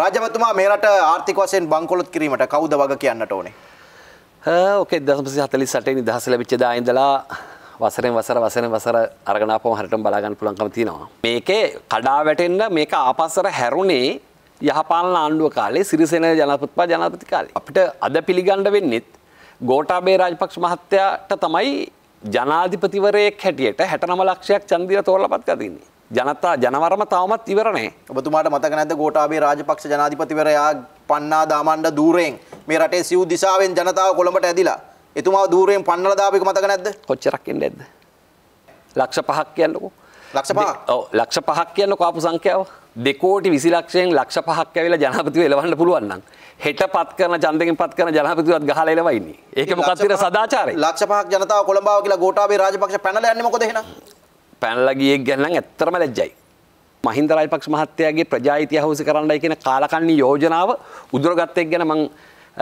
රාජමතුමා මේ රට ආර්ථික වශයෙන් බංකොලොත් කිරීමට කවුද වග කියන්නට ඕනේ? ඕකේ 1948 නිදහස ලැබිච්ච දා ඉඳලා වසරෙන් වසර වසරෙන් වසර අරගෙන ආපම හරියටම බලා ගන්න පුළුවන්කම තියෙනවා. මේකේ කඩා වැටෙන්න මේක ආපස්සට හැරුණේ යහපාලන ආණ්ඩුව කාලේ සිරිසේන ජනාධිපතිපා ජනාධිපති කාලේ. අපිට අද පිළිගන්න වෙන්නේ ගෝඨාභය රාජපක්ෂ මහත්තයාට තමයි ජනාධිපතිවරයෙක් හැටියට 69 ලක්ෂයක් ඡන්දය තෝරලා පත් කරලා තින්නේ. ජනතා ජනවරම තවමත් ඉවරනේ ඔබතුමාට මතක නැද ගෝටාබේ රාජපක්ෂ ජනාධිපතිවරයා පන්නා දාමණ්ඩ දූරයෙන් මේ රටේ සිව් දිසාවෙන් ජනතාව කොළඹට ඇදිලා එතුමා දූරයෙන් පන්නලා දාපේක මතක නැද්ද කොච්චරක් එන්නේ නැද්ද ලක්ෂ පහක් කියන්නකෝ ලක්ෂ පහ ඔව් ලක්ෂ පහක් කියන්න කාපු සංඛ්‍යාව දෙකෝටි විසි ලක්ෂයෙන් ලක්ෂ පහක් ඇවිලා ජනාපතිව එලවන්න පුළුවන් නම් හෙට පත් කරන ජනතකින් පත් කරන ජනපතිවත් ගහලා එලවයින්නේ. ඒක මොකක්ද සදාචාරය? ලක්ෂ පහක් ජනතාව කොළඹාව කියලා ගෝඨාභය රාජපක්ෂ පැනලා යන්නේ මොකද එහෙනම්? පැනලා ගියෙක් ගැන නම් ඇත්තටම ලැජ්ජයි. මහින්ද රාජපක්ෂ මහත්තයාගේ ප්‍රජා ඉතිහාසය කරන්නයි කියන කාලකන්ණී යෝජනාව උදුරගත්ත එක ගැන මම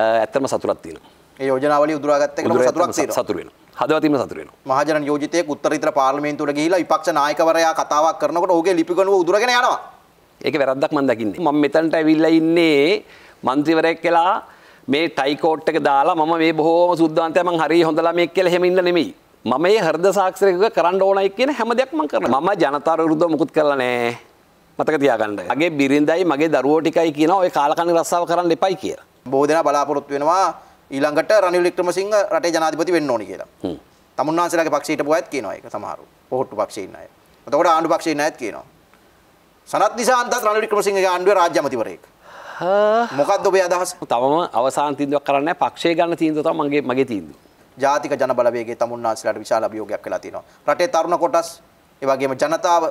ඇත්තටම සතුටක් තියෙනවා. ඒ යෝජනාවලිය උදුරාගත්ත එක නම් සතුටක් තියෙනවා. සතුට වෙනවා. හදවතින්ම සතුට වෙනවා. මහජන නියෝජිතයෙක් උත්තරීතර පාර්ලිමේන්තුවට ගිහිලා විපක්ෂ නායකවරයා කතාවක් කරනකොට ඔහුගේ ලිපිගණුව උදුරගෙන යනවා. ඒක වැරද්දක් මම දකින්නේ. මම මෙතනට ඇවිල්ලා ඉන්නේ മന്ത്രിවරයෙක් කියලා මේ ටයිකෝට් එක දාලා මම මේ බොහෝම සුද්ධාන්තය මං හරිය හොඳ ළමයෙක් කියලා හැම ඉන්න නෙමෙයි. මම ඒ හරද සාක්ෂරයක කරන්න ඕනයි කියන හැම දෙයක්ම කරන ම ජනතර රුද්ධ මුකුත් කරලනෑ මතක තියාගන්න ගේ බිරිඳයි මගේ දරුවෝටිකයි කියන ඔය කාලකණ රස්සාාව කරන්න එපයි කිය බෝධන බලාපොරොත් වෙනවා ඊළඟට රනිලික්ටම සිංහ රට ජනාධපති වෙන්න ඕනි කියලා තමුන්නාසලක පක්ෂයට පුවත් කියනවා එක සමහරු පොහොට්ටු පක්ෂයන්නය තකොට ආණ්ඩු පක්ෂය නැත් කියනවා සනත් නිසාන්ත රනිලික්‍රම සිංහ ආණ්ඩුව රාජ්‍යමතිවරයෙක් මොකක්ද ඔබේ අදහස් තම අවසාන්තිදුවක් කරන්න පක්ෂය ගන්න තීන්දුව තමන්ගේ මගේ තීන්දුව ජාතික ජනබලවේගයේ තමුන්නාන්සලාට විශාල අභියෝගයක් වෙලා තියෙනවා. රටේ තරුණ කොටස් ඒ වගේම ජනතාව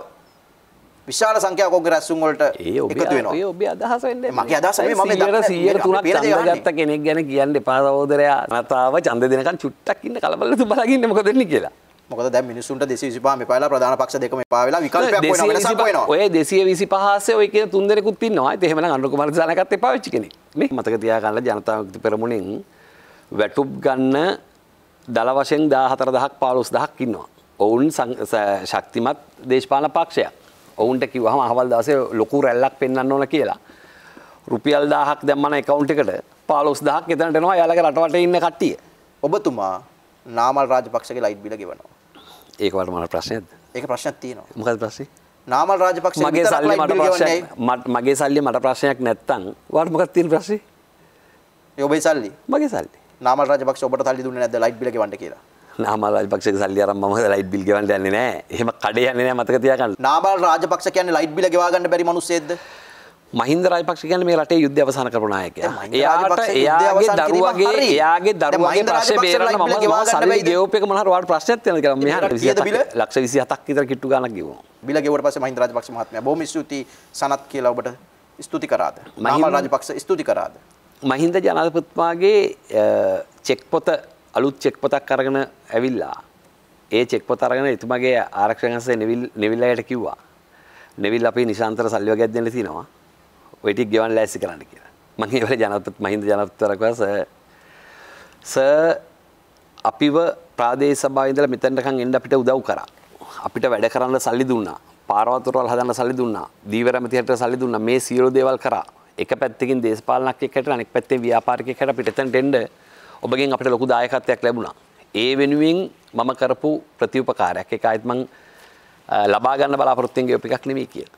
විශාල සංඛ්‍යාව කොංග්‍රැස්සුන් වලට එකතු වෙනවා. ඒ ඔබේ අදහස වෙන්නේ. මගේ අදහස මේ මම 103ක් ඡන්ද ගත්ත කෙනෙක් ගැන කියන්න එපා සහෝදරයා. ජනතාව ඡන්ද දෙනකන් චුට්ටක් ඉන්න කලබල තු බලගෙන ඉන්න මොකද වෙන්නේ කියලා. මොකද දැන් මිනිසුන්ට 225 මෙපාලා ප්‍රධාන පක්ෂ දෙකම එපා වෙලා විකල්පයක් හොයන වෙනසක් හොයනවා. ඔය 225 ආසේ ඔය කියන තුන් දෙනෙකුත් ඉන්නවා. ඒත් එහෙමනම් අනුර කුමාර දිසානායකත් එපා වෙච්ච කෙනෙක්. මේ මතක තියාගන්න ජනතාව පෙරමුණෙන් වැටුප් ගන්න දළ වශයෙන් දාහතර දහක් පාලුස් දහක් ඉන්නවා. ඔවුන් ශක්තිමත් දේශපාන පක්ෂයක් ඔවුන්ට කිවහම අහවල් දසේ ලොකු රැල්ලක් පෙන්න්න ඕන කියලා. රුපියල් දාහක් දැම්මන එකවුන්ට එකට පාලොස් දහක් එතනට නවා යාලක රටවට ඉන්න කට්ටිය. ඔබතුමා නාමල් රාජපක්ෂගේ ලයිට් බිල ගෙවනවා. ඒකවට මට ප්‍රශ්නයද ඒක ප්‍රශ්නයක් තියෙනවා මොකද ප්‍රශ්නේ නාමල් රාජපක්ෂ මගේ සල්ලි මට ප්‍රශ්නයක් මගේ සල්ලි මට ප්‍රශ්නයක් නැත්තම් වාට මොකක්ද තියෙන ප්‍රශ්නේ ඔබේ සල්ලි මගේ සල්ලි නාමල් රාජපක්ෂ ඔබට සල්ලි දුන්නේ නැද්ද ලයිට් බිල ගෙවන්න කියලා? නාමල් රාජපක්ෂගේ සල්ලි අරන් මම ලයිට් බිල් ගෙවන්න යන්නේ නැහැ. එහෙම කඩේ යන්නේ නැහැ මතක තියාගන්න. නාමල් රාජපක්ෂ කියන්නේ ලයිට් බිල ගෙවා ගන්න බැරි මිනිස්සෙක්ද? මහින්ද රාජපක්ෂ කියන්නේ මේ රටේ යුද්ධය අවසන් කරපු නායකයා. එයාට එයාගේ දරුවගේ එයාගේ දරුවගේ ප්‍රශ්නේ බේරන්න මම මම සල්ලි ගෙවපේක මොනවාර වාට ප්‍රශ්නයක් තියෙනවා කියලා මෙහාට 27 ලක්ෂ 27ක් විතර කිට්ටු ගාණක් ගෙවුවා. බිල ගෙවුවට පස්සේ මහින්ද රාජපක්ෂ මහත්මයා බොහොම ස්තුතියි සනත් කියලා ඔබට ස්තුති කරාද? මහින්ද රාජපක්ෂ ස්තුති කරාද? මහින්ද ජනාධපත්මාගේ චෙක්පොත අලුත් චෙක්පොතක් කරගෙන ඇවිල්ලා ඒ චෙක්පොත අරගෙන එතුමගේ ආරක්ෂකන්සේ නෙවිල්ලායට කිව්වා නෙවිල් අපි නිසාන්තර සල්ලිව ගැත්දන්න තිනවා වෙටික් ගෙවන් ලෑසි කරන්න කියලා මගේ වල ජනතත් මහින්ද ජනතරකස ස අපිව ප්‍රාදේ සබායිදල මෙතැන්ටකන් එන්ඩ අපිට උදව් කර අපිට වැඩ කරන්න සල්ලි දුන්නා පාරවතුරල් හදන්න සල්ලි දුන්නා දීවරමතියට සල්ලි දුන්න මේ සීරෝදේවල් කරා එක පැත්තකින් දේශපාලනක් එකට අනෙක් පැත්තේ ව්‍යාපාරිකයකට අපිට එතනට එන්න ඔබගෙන් අපිට ලොකු දායකත්වයක් ලැබුණා. ඒ වෙනුවෙන් මම කරපු ප්‍රතිඋපකාරයක්. ඒක ආයෙත් මං ලබා ගන්න බලාපොරොත්තුෙන් ගියපු එකක් නෙමෙයි කියලා.